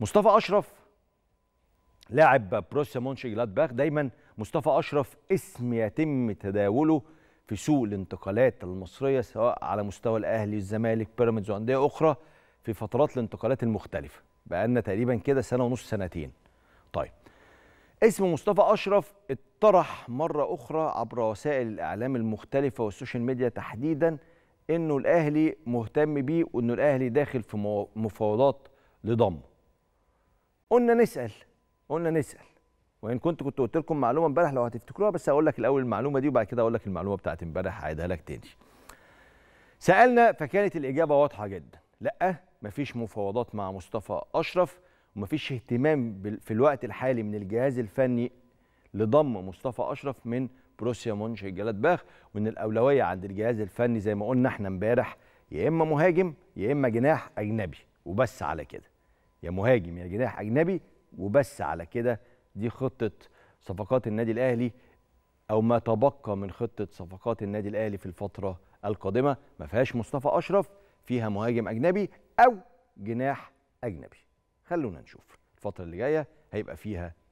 مصطفى اشرف لاعب بروسيا مونشي جلادباخ دايما مصطفى اشرف اسم يتم تداوله في سوق الانتقالات المصريه سواء على مستوى الاهلي والزمالك بيراميدز وانديه اخرى في فترات الانتقالات المختلفه بقالنا تقريبا كده سنه ونص سنتين طيب اسم مصطفى اشرف اتطرح مره اخرى عبر وسائل الاعلام المختلفه والسوشيال ميديا تحديدا انه الاهلي مهتم بيه وانه الاهلي داخل في مفاوضات لضمه قلنا نسال قلنا نسال وان كنت كنت قلت لكم معلومه امبارح لو هتفتكروها بس هقول لك الاول المعلومه دي وبعد كده اقول لك المعلومه بتاعت امبارح هعيدها لك تاني سالنا فكانت الاجابه واضحه جدا لا مفيش مفاوضات مع مصطفى اشرف ومفيش اهتمام في الوقت الحالي من الجهاز الفني لضم مصطفى اشرف من بروسيا مونش باخ وان الاولويه عند الجهاز الفني زي ما قلنا احنا امبارح يا اما مهاجم يا اما جناح اجنبي وبس على كده يا مهاجم يا جناح اجنبي وبس على كده دي خطه صفقات النادي الاهلي او ما تبقى من خطه صفقات النادي الاهلي في الفتره القادمه ما فيهاش مصطفى اشرف فيها مهاجم اجنبي او جناح اجنبي خلونا نشوف الفتره اللي جايه هيبقى فيها